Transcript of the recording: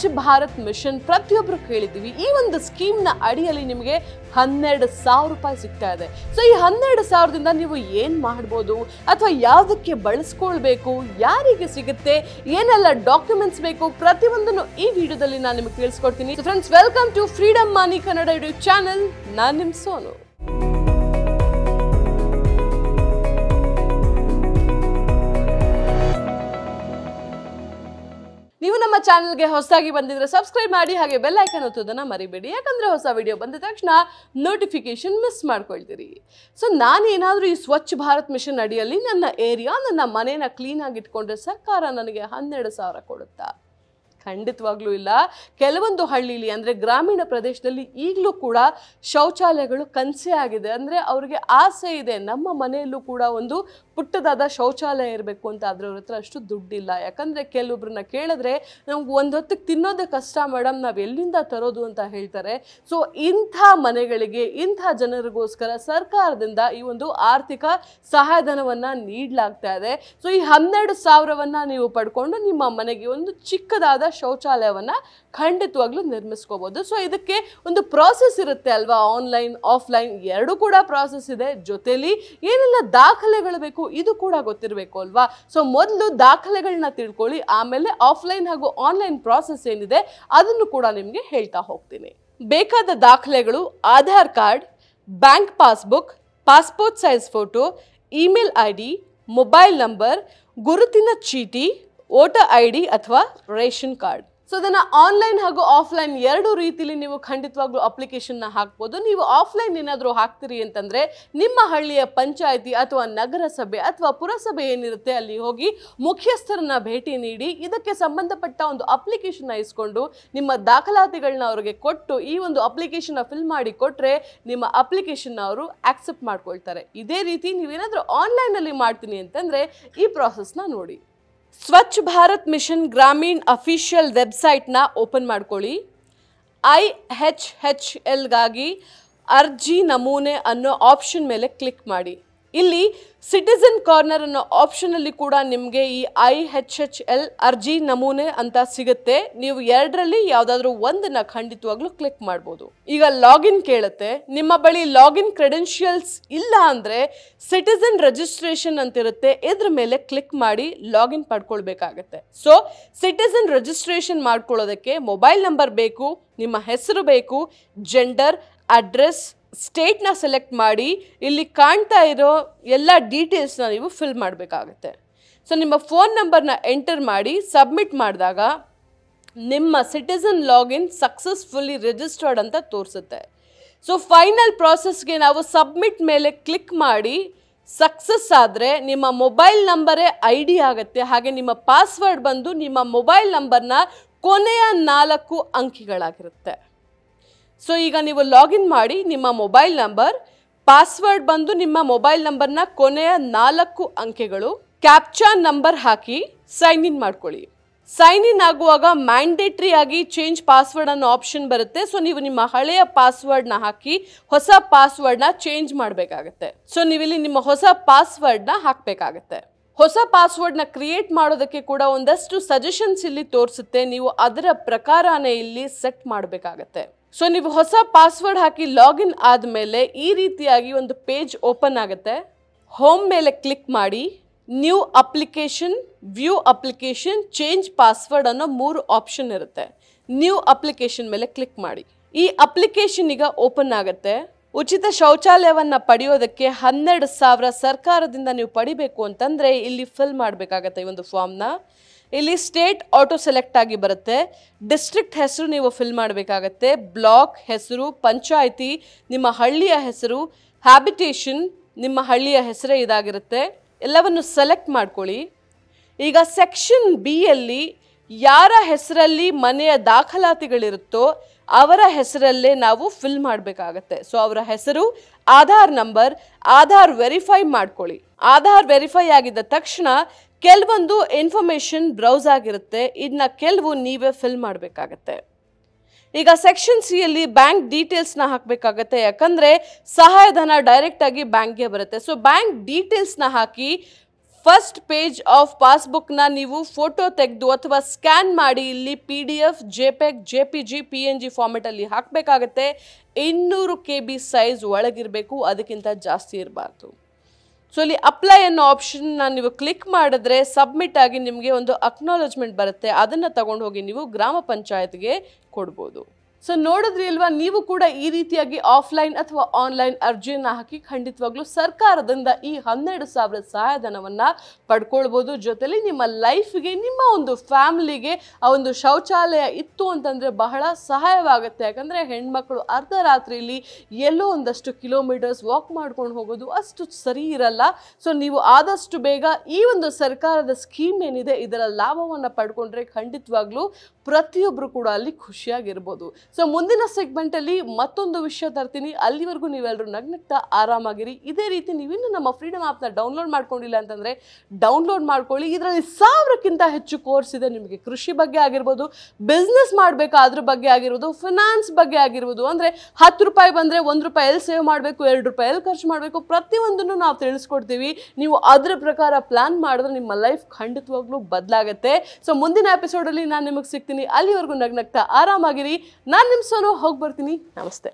ಸ್ವಚ್ಛ ಭಾರತ್ ಮಿಷನ್ ಪ್ರತಿಯೊಬ್ಬರು ಕೇಳಿದ್ದೀವಿ ಈ ಒಂದು ಸ್ಕೀಮ್ನ ಅಡಿಯಲ್ಲಿ ನಿಮಗೆ ಹನ್ನೆರಡು ಸಾವಿರ ರೂಪಾಯಿ ಸಿಗ್ತಾ ಇದೆ ಸೊ ಈ ಹನ್ನೆರಡು ಸಾವಿರದಿಂದ ನೀವು ಏನು ಮಾಡ್ಬೋದು ಅಥವಾ ಯಾವುದಕ್ಕೆ ಬಳಸ್ಕೊಳ್ಬೇಕು ಯಾರಿಗೆ ಸಿಗುತ್ತೆ ಏನೆಲ್ಲ ಡಾಕ್ಯುಮೆಂಟ್ಸ್ ಬೇಕು ಪ್ರತಿಯೊಂದನ್ನು ಈ ವಿಡಿಯೋದಲ್ಲಿ ನಾನು ನಿಮಗೆ ತಿಳಿಸ್ಕೊಡ್ತೀನಿ friends welcome to freedom money Kannada YouTube channel ನಾನು ನಿಮ್ಮ ಸೋನು ನೀವು ನಮ್ಮ ಚಾನಲ್ಗೆ ಹೊಸದಾಗಿ ಬಂದಿದ್ರೆ ಸಬ್ಸ್ಕ್ರೈಬ್ ಮಾಡಿ ಹಾಗೆ ಬೆಲ್ ಐಕನ್ ಒತ್ತೋದನ್ನು ಮರಿಬೇಡಿ ಯಾಕಂದರೆ ಹೊಸ ವಿಡಿಯೋ ಬಂದ ತಕ್ಷಣ ನೋಟಿಫಿಕೇಷನ್ ಮಿಸ್ ಮಾಡ್ಕೊಳ್ತೀರಿ ಸೊ ನಾನೇನಾದರೂ ಈ ಸ್ವಚ್ಛ ಭಾರತ್ ಮಿಷನ್ ಅಡಿಯಲ್ಲಿ ನನ್ನ ಏರಿಯಾ ನನ್ನ ಮನೇನ ಕ್ಲೀನಾಗಿ ಇಟ್ಕೊಂಡ್ರೆ ಸರ್ಕಾರ ನನಗೆ ಹನ್ನೆರಡು ಸಾವಿರ ಕೊಡುತ್ತಾ ಖಂಡಿತವಾಗ್ಲೂ ಇಲ್ಲ ಕೆಲವೊಂದು ಹಳ್ಳಿಲಿ ಅಂದರೆ ಗ್ರಾಮೀಣ ಪ್ರದೇಶದಲ್ಲಿ ಈಗಲೂ ಕೂಡ ಶೌಚಾಲಯಗಳು ಕನಸೇ ಆಗಿದೆ ಅಂದರೆ ಅವರಿಗೆ ಆಸೆ ಇದೆ ನಮ್ಮ ಮನೆಯಲ್ಲೂ ಕೂಡ ಒಂದು ಪುಟ್ಟದಾದ ಶೌಚಾಲಯ ಇರಬೇಕು ಅಂತ ಆದರೆ ಅವ್ರ ಹತ್ರ ಅಷ್ಟು ದುಡ್ಡಿಲ್ಲ ಯಾಕಂದರೆ ಕೆಲವೊಬ್ಬರನ್ನ ಕೇಳಿದ್ರೆ ನಮ್ಗೆ ಒಂದು ಹೊತ್ತಿಗೆ ತಿನ್ನೋದೇ ಕಷ್ಟ ಮೇಡಮ್ ನಾವು ಎಲ್ಲಿಂದ ತರೋದು ಅಂತ ಹೇಳ್ತಾರೆ ಸೊ ಇಂಥ ಮನೆಗಳಿಗೆ ಇಂಥ ಜನರಿಗೋಸ್ಕರ ಸರ್ಕಾರದಿಂದ ಈ ಒಂದು ಆರ್ಥಿಕ ಸಹಾಯಧನವನ್ನು ನೀಡಲಾಗ್ತಾ ಇದೆ ಸೊ ಈ ಹನ್ನೆರಡು ಸಾವಿರವನ್ನು ನೀವು ಪಡ್ಕೊಂಡು ನಿಮ್ಮ ಮನೆಗೆ ಒಂದು ಚಿಕ್ಕದಾದ ಶೌಚಾಲಯವನ್ನು ಖಂಡಿತವಾಗ್ಲೂ ನಿರ್ಮಿಸ್ಕೋಬೋದು ಸೊ ಇದಕ್ಕೆ ಒಂದು ಪ್ರಾಸೆಸ್ ಇರುತ್ತೆ ಅಲ್ವಾ ಆನ್ಲೈನ್ ಆಫ್ಲೈನ್ ಎರಡೂ ಕೂಡ ಪ್ರಾಸೆಸ್ ಇದೆ ಜೊತೆಲಿ ಏನೆಲ್ಲ ದಾಖಲೆಗಳು ಬೇಕು ಇದು ಕೂಡ ಗೊತ್ತಿರಬೇಕು ಅಲ್ವಾ ಸೊ ಮೊದಲು ದಾಖಲೆಗಳನ್ನ ತಿಳ್ಕೊಳ್ಳಿ ಆಮೇಲೆ ಆಫ್ಲೈನ್ ಹಾಗೂ ಆನ್ಲೈನ್ ಪ್ರಾಸೆಸ್ ಏನಿದೆ ಅದನ್ನು ಕೂಡ ನಿಮಗೆ ಹೇಳ್ತಾ ಹೋಗ್ತೀನಿ ಬೇಕಾದ ದಾಖಲೆಗಳು Aadhaar card bank passbook passport size photo email I D mobile number ಗುರುತಿನ ಚೀಟಿ ವೋಟರ್ ಐ ಡಿ ಅಥವಾ ರೇಷನ್ ಕಾರ್ಡ್ ಸೊ ಇದನ್ನು ಆನ್ಲೈನ್ ಹಾಗೂ ಆಫ್ಲೈನ್ ಎರಡು ರೀತಿಯಲ್ಲಿ ನೀವು ಖಂಡಿತವಾಗ್ಲೂ ಅಪ್ಲಿಕೇಶನ್ನ ಹಾಕ್ಬೋದು ನೀವು ಆಫ್ಲೈನ್ ಏನಾದರೂ ಹಾಕ್ತೀರಿ ಅಂತಂದರೆ ನಿಮ್ಮ ಹಳ್ಳಿಯ ಪಂಚಾಯಿತಿ ಅಥವಾ ನಗರಸಭೆ ಅಥವಾ ಪುರಸಭೆ ಏನಿರುತ್ತೆ ಅಲ್ಲಿ ಹೋಗಿ ಮುಖ್ಯಸ್ಥರನ್ನ ಭೇಟಿ ನೀಡಿ ಇದಕ್ಕೆ ಸಂಬಂಧಪಟ್ಟ ಒಂದು ಅಪ್ಲಿಕೇಶನ್ನ ಇಸ್ಕೊಂಡು ನಿಮ್ಮ ದಾಖಲಾತಿಗಳನ್ನ ಅವರಿಗೆ ಕೊಟ್ಟು ಈ ಒಂದು ಅಪ್ಲಿಕೇಶನ್ನ ಫಿಲ್ ಮಾಡಿ ಕೊಟ್ಟರೆ ನಿಮ್ಮ ಅಪ್ಲಿಕೇಶನ್ನ ಅವರು ಆಕ್ಸೆಪ್ಟ್ ಮಾಡ್ಕೊಳ್ತಾರೆ ಇದೇ ರೀತಿ ನೀವೇನಾದರೂ ಆನ್ಲೈನಲ್ಲಿ ಮಾಡ್ತೀನಿ ಅಂತಂದರೆ ಈ ಪ್ರಾಸೆಸ್ನ ನೋಡಿ ಸ್ವಚ್ಛ ಭಾರತ್ ಮಿಷನ್ ಗ್ರಾಮೀಣ್ ಅಫಿಷಿಯಲ್ ವೆಬ್ಸೈಟ್ನ ಓಪನ್ ಮಾಡ್ಕೊಳ್ಳಿ ಐ ಹೆಚ್ ಹೆಚ್ ಎಲ್ಗಾಗಿ ಅರ್ಜಿ ನಮೂನೆ ಅನ್ನೋ ಆಪ್ಷನ್ ಮೇಲೆ ಕ್ಲಿಕ್ ಮಾಡಿ ಇಲ್ಲಿ ಸಿಟಿಸನ್ ಕಾರ್ನರ್ ಅನ್ನೋ ಆಪ್ಷನಲ್ಲಿ ಕೂಡ ನಿಮಗೆ ಈ ಐ ಹೆಚ್ ಎಚ್ ಎಲ್ ಅರ್ಜಿ ನಮೂನೆ ಅಂತ ಸಿಗುತ್ತೆ ನೀವು ಎರಡರಲ್ಲಿ ಯಾವುದಾದ್ರೂ ಒಂದನ್ನ ಖಂಡಿತವಾಗ್ಲೂ ಕ್ಲಿಕ್ ಮಾಡ್ಬೋದು ಈಗ ಲಾಗಿನ್ ಕೇಳುತ್ತೆ ನಿಮ್ಮ ಬಳಿ ಲಾಗಿನ್ ಕ್ರೆಡೆನ್ಷಿಯಲ್ಸ್ ಇಲ್ಲ ಅಂದರೆ ಸಿಟಿಸನ್ ರಿಜಿಸ್ಟ್ರೇಷನ್ ಅಂತಿರುತ್ತೆ ಇದ್ರ ಮೇಲೆ ಕ್ಲಿಕ್ ಮಾಡಿ ಲಾಗಿನ್ ಪಡ್ಕೊಳ್ಬೇಕಾಗತ್ತೆ ಸೊ ಸಿಟಿಸನ್ ರಿಜಿಸ್ಟ್ರೇಷನ್ ಮಾಡ್ಕೊಳ್ಳೋದಕ್ಕೆ ಮೊಬೈಲ್ ನಂಬರ್ ಬೇಕು ನಿಮ್ಮ ಹೆಸರು ಬೇಕು ಜೆಂಡರ್ ಅಡ್ರೆಸ್ ಸ್ಟೇಟ್ನ ಸೆಲೆಕ್ಟ್ ಮಾಡಿ ಇಲ್ಲಿ ಕಾಣ್ತಾ ಇರೋ ಎಲ್ಲ ಡೀಟೇಲ್ಸ್ನ ನೀವು ಫಿಲ್ ಮಾಡಬೇಕಾಗುತ್ತೆ ಸೊ ನಿಮ್ಮ ಫೋನ್ ನಂಬರ್ನ ಎಂಟರ್ ಮಾಡಿ ಸಬ್ಮಿಟ್ ಮಾಡಿದಾಗ ನಿಮ್ಮ ಸಿಟಿಸನ್ ಲಾಗಿನ್ ಸಕ್ಸಸ್ಫುಲ್ಲಿ ರಿಜಿಸ್ಟರ್ಡ್ ಅಂತ ತೋರಿಸುತ್ತೆ ಸೊ ಫೈನಲ್ ಪ್ರಾಸೆಸ್ಗೆ ನಾವು ಸಬ್ಮಿಟ್ ಮೇಲೆ ಕ್ಲಿಕ್ ಮಾಡಿ ಸಕ್ಸಸ್ ಆದರೆ ನಿಮ್ಮ ಮೊಬೈಲ್ ನಂಬರೇ ಐ ಡಿ ಆಗುತ್ತೆ ಹಾಗೆ ನಿಮ್ಮ ಪಾಸ್ವರ್ಡ್ ಬಂದು ನಿಮ್ಮ ಮೊಬೈಲ್ ನಂಬರ್ನ ಕೊನೆಯ ನಾಲ್ಕು ಅಂಕಿಗಳಾಗಿರುತ್ತೆ ಸೊ ಈಗ ನೀವು ಲಾಗಿನ್ ಮಾಡಿ ನಿಮ್ಮ ಮೊಬೈಲ್ ನಂಬರ್ ಪಾಸ್ವರ್ಡ್ ಬಂದು ನಿಮ್ಮ ಮೊಬೈಲ್ ನಂಬರ್ನ ಕೊನೆಯ ನಾಲ್ಕು ಅಂಕೆಗಳು ಕ್ಯಾಪ್ಚಾ ನಂಬರ್ ಹಾಕಿ ಸೈನ್ ಇನ್ ಮಾಡ್ಕೊಳ್ಳಿ ಸೈನ್ ಇನ್ ಆಗುವಾಗ ಮ್ಯಾಂಡೇಟ್ರಿ ಆಗಿ ಚೇಂಜ್ ಪಾಸ್ವರ್ಡ್ ಅನ್ನೋ ಆಪ್ಷನ್ ಬರುತ್ತೆ ಸೊ ನೀವು ನಿಮ್ಮ ಹಳೆಯ ಪಾಸ್ವರ್ಡ್ನ ಹಾಕಿ ಹೊಸ ಪಾಸ್ವರ್ಡ್ನ ಚೇಂಜ್ ಮಾಡಬೇಕಾಗತ್ತೆ ಸೊ ನೀವಿಲ್ಲಿ ನಿಮ್ಮ ಹೊಸ ಪಾಸ್ವರ್ಡ್ನ ಹಾಕಬೇಕಾಗತ್ತೆ ಹೊಸ ಪಾಸ್ವರ್ಡ್ನ ಕ್ರಿಯೇಟ್ ಮಾಡೋದಕ್ಕೆ ಕೂಡ ಒಂದಷ್ಟು ಸಜೆಷನ್ಸ್ ಇಲ್ಲಿ ತೋರಿಸುತ್ತೆ ನೀವು ಅದರ ಪ್ರಕಾರನೇ ಇಲ್ಲಿ ಸೆಟ್ ಮಾಡಬೇಕಾಗತ್ತೆ ಸೊ ನೀವು ಹೊಸ ಪಾಸ್ವರ್ಡ್ ಹಾಕಿ ಲಾಗಿನ್ ಆದಮೇಲೆ ಈ ರೀತಿಯಾಗಿ ಒಂದು ಪೇಜ್ ಓಪನ್ ಆಗುತ್ತೆ ಹೋಮ್ ಮೇಲೆ ಕ್ಲಿಕ್ ಮಾಡಿ new application view application change password ಅನ್ನೋ ಮೂರು ಆಪ್ಷನ್ ಇರುತ್ತೆ ನ್ಯೂ ಅಪ್ಲಿಕೇಶನ್ ಮೇಲೆ ಕ್ಲಿಕ್ ಮಾಡಿ ಈ ಅಪ್ಲಿಕೇಶನ್ ಈಗ ಓಪನ್ ಆಗುತ್ತೆ ಉಚಿತ ಶೌಚಾಲಯವನ್ನು ಪಡೆಯೋದಕ್ಕೆ ಹನ್ನೆರಡು ಸಾವಿರ ಸರ್ಕಾರದಿಂದ ನೀವು ಪಡಿಬೇಕು ಅಂತಂದರೆ ಇಲ್ಲಿ ಫಿಲ್ ಮಾಡಬೇಕಾಗತ್ತೆ ಈ ಒಂದು ಫಾರ್ಮ್ನ ಇಲ್ಲಿ ಸ್ಟೇಟ್ ಆಟೋ ಸೆಲೆಕ್ಟ್ ಆಗಿ ಬರುತ್ತೆ ಡಿಸ್ಟ್ರಿಕ್ಟ್ ಹೆಸರು ನೀವು ಫಿಲ್ ಮಾಡಬೇಕಾಗತ್ತೆ ಬ್ಲಾಕ್ ಹೆಸರು ಪಂಚಾಯಿತಿ ನಿಮ್ಮ ಹಳ್ಳಿಯ ಹೆಸರು ಹ್ಯಾಬಿಟೇಷನ್ ನಿಮ್ಮ ಹಳ್ಳಿಯ ಹೆಸರೇ ಇದಾಗಿರುತ್ತೆ ಎಲ್ಲವನ್ನು ಸೆಲೆಕ್ಟ್ ಮಾಡ್ಕೊಳ್ಳಿ ಈಗ ಸೆಕ್ಷನ್ ಬಿ ಅಲ್ಲಿ ಯಾರ ಹೆಸರಲ್ಲಿ ಮನೆಯ ದಾಖಲಾತಿಗಳಿರುತ್ತೋ ಅವರ ಹೆಸರಲ್ಲೇ ನಾವು ಫಿಲ್ ಮಾಡಬೇಕಾಗತ್ತೆ ಸೊ ಅವರ ಹೆಸರು ಆಧಾರ್ ನಂಬರ್ ಆಧಾರ್ ವೆರಿಫೈ ಮಾಡ್ಕೊಳ್ಳಿ ಆಧಾರ್ ವೆರಿಫೈ ಆಗಿದ ತಕ್ಷಣ ಕೆಲವೊಂದು ಇನ್ಫಾರ್ಮೇಷನ್ ಬ್ರೌಸ್ ಆಗಿರುತ್ತೆ ಇದನ್ನ ಕೆಲವು ನೀವೇ ಫಿಲ್ ಮಾಡಬೇಕಾಗತ್ತೆ ಈಗ ಸೆಕ್ಷನ್ ಸಿ ಅಲ್ಲಿ ಬ್ಯಾಂಕ್ ಡೀಟೇಲ್ಸ್ನ ಹಾಕಬೇಕಾಗತ್ತೆ ಯಾಕಂದರೆ ಸಹಾಯಧನ ಡೈರೆಕ್ಟಾಗಿ ಬ್ಯಾಂಕ್ಗೆ ಬರುತ್ತೆ ಸೊ ಬ್ಯಾಂಕ್ ಡೀಟೇಲ್ಸ್ನ ಹಾಕಿ ಫಸ್ಟ್ ಪೇಜ್ ಆಫ್ ಪಾಸ್ಬುಕ್ನ ನೀವು ಫೋಟೋ ತೆಗೆದು ಅಥವಾ ಸ್ಕ್ಯಾನ್ ಮಾಡಿ ಇಲ್ಲಿ P D F JPEG J P G P N G ಫಾರ್ಮೆಟಲ್ಲಿ ಹಾಕಬೇಕಾಗತ್ತೆ ಇನ್ನೂರು ಕೆ ಬಿ ಸೈಜ್ ಒಳಗಿರಬೇಕು ಅದಕ್ಕಿಂತ ಜಾಸ್ತಿ ಇರಬಾರ್ದು ಸೊ ಇಲ್ಲಿ ಅಪ್ಲೈ ಅನ್ನೋ ಆಪ್ಷನ್ನ ನೀವು ಕ್ಲಿಕ್ ಮಾಡಿದ್ರೆ ಸಬ್ಮಿಟ್ ಆಗಿ ನಿಮಗೆ ಒಂದು ಅಕ್ನಾಲಜ್ಮೆಂಟ್ ಬರುತ್ತೆ ಅದನ್ನು ತಗೊಂಡು ಹೋಗಿ ನೀವು ಗ್ರಾಮ ಪಂಚಾಯತ್ಗೆ ಕೊಡ್ಬೋದು ಸೊ ನೋಡಿದ್ರಿ ಅಲ್ವಾ ನೀವು ಕೂಡ ಈ ರೀತಿಯಾಗಿ ಆಫ್ಲೈನ್ ಅಥವಾ ಆನ್ಲೈನ್ ಅರ್ಜಿಯನ್ನು ಹಾಕಿ ಖಂಡಿತವಾಗ್ಲೂ ಸರ್ಕಾರದಿಂದ ಈ ಹನ್ನೆರಡು ಸಾವಿರ ಸಹಾಯಧನವನ್ನು ಪಡ್ಕೊಳ್ಬೋದು ಜೊತೆಲಿ ನಿಮ್ಮ ಲೈಫ್ಗೆ ನಿಮ್ಮ ಒಂದು ಫ್ಯಾಮಿಲಿಗೆ ಆ ಒಂದು ಶೌಚಾಲಯ ಇತ್ತು ಅಂತಂದರೆ ಬಹಳ ಸಹಾಯವಾಗುತ್ತೆ ಯಾಕಂದರೆ ಹೆಣ್ಮಕ್ಳು ಅರ್ಧ ರಾತ್ರಿಯಲ್ಲಿ ಎಲ್ಲೋ ಒಂದಷ್ಟು ಕಿಲೋಮೀಟರ್ಸ್ ವಾಕ್ ಮಾಡ್ಕೊಂಡು ಹೋಗೋದು ಅಷ್ಟು ಸರಿ ಇರಲ್ಲ ಸೊ ನೀವು ಆದಷ್ಟು ಬೇಗ ಈ ಒಂದು ಸರ್ಕಾರದ ಸ್ಕೀಮ್ ಏನಿದೆ ಇದರ ಲಾಭವನ್ನು ಪಡ್ಕೊಂಡ್ರೆ ಖಂಡಿತವಾಗ್ಲೂ ಪ್ರತಿಯೊಬ್ಬರು ಕೂಡ ಅಲ್ಲಿ ಖುಷಿಯಾಗಿರ್ಬೋದು ಸೊ ಮುಂದಿನ ಸೆಗ್ಮೆಂಟಲ್ಲಿ ಮತ್ತೊಂದು ವಿಷಯ ತರ್ತೀನಿ ಅಲ್ಲಿವರೆಗೂ ನೀವೆಲ್ಲರೂ ನಗ್ನಗ್ತಾ ಆರಾಮಾಗಿರಿ ಇದೇ ರೀತಿ ಇನ್ನೂ ನಮ್ಮ ಫ್ರೀಡಮ್ ಆ್ಯಪ್ನ ಡೌನ್ಲೋಡ್ ಮಾಡ್ಕೊಂಡಿಲ್ಲ ಅಂತಂದರೆ ಡೌನ್ಲೋಡ್ ಮಾಡ್ಕೊಳ್ಳಿ ಇದರಲ್ಲಿ ಸಾವಿರಕ್ಕಿಂತ ಹೆಚ್ಚು ಕೋರ್ಸ್ ಇದೆ ನಿಮಗೆ ಕೃಷಿ ಬಗ್ಗೆ ಆಗಿರ್ಬೋದು ಬಿಸ್ನೆಸ್ ಮಾಡಬೇಕಾ ಅದ್ರ ಬಗ್ಗೆ ಆಗಿರ್ಬೋದು ಫಿನಾನ್ಸ್ ಬಗ್ಗೆ ಆಗಿರ್ಬೋದು ಅಂದರೆ ಹತ್ತು ರೂಪಾಯಿ ಬಂದರೆ ಒಂದು ರೂಪಾಯಿ ಎಲ್ಲಿ ಸೇವ್ ಮಾಡಬೇಕು ಎರಡು ರೂಪಾಯಿ ಎಲ್ಲಿ ಖರ್ಚು ಮಾಡಬೇಕು ಪ್ರತಿಯೊಂದನ್ನು ನಾವು ತಿಳಿಸ್ಕೊಡ್ತೀವಿ ನೀವು ಅದರ ಪ್ರಕಾರ ಪ್ಲಾನ್ ಮಾಡಿದ್ರೆ ನಿಮ್ಮ ಲೈಫ್ ಖಂಡಿತವಾಗ್ಲೂ ಬದಲಾಗುತ್ತೆ ಸೊ ಮುಂದಿನ ಎಪಿಸೋಡಲ್ಲಿ ನಾನು ನಿಮಗೆ ಸಿಗ್ತೀನಿ ಅಲ್ಲಿವರೆಗೂ ನಗ್ನಗ್ತಾ ಆರಾಮಾಗಿರಿ ನಾನು ನಿಮ್ಮ ಹೋಗ್ಬರ್ತೀನಿ ನಮಸ್ತೆ